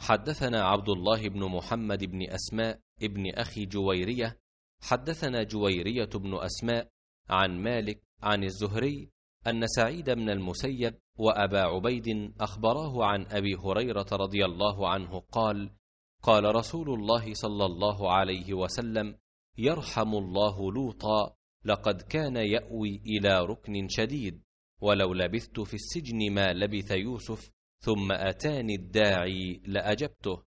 حدثنا عبد الله بن محمد بن أسماء ابن أخي جويرية حدثنا جويرية بن أسماء عن مالك عن الزهري أن سعيد بن المسيب وأبا عبيد أخبراه عن أبي هريرة رضي الله عنه قال قال رسول الله صلى الله عليه وسلم يرحم الله لوطا لقد كان يأوي إلى ركن شديد ولو لبثت في السجن ما لبث يوسف ثم أتاني الداعي لأجبته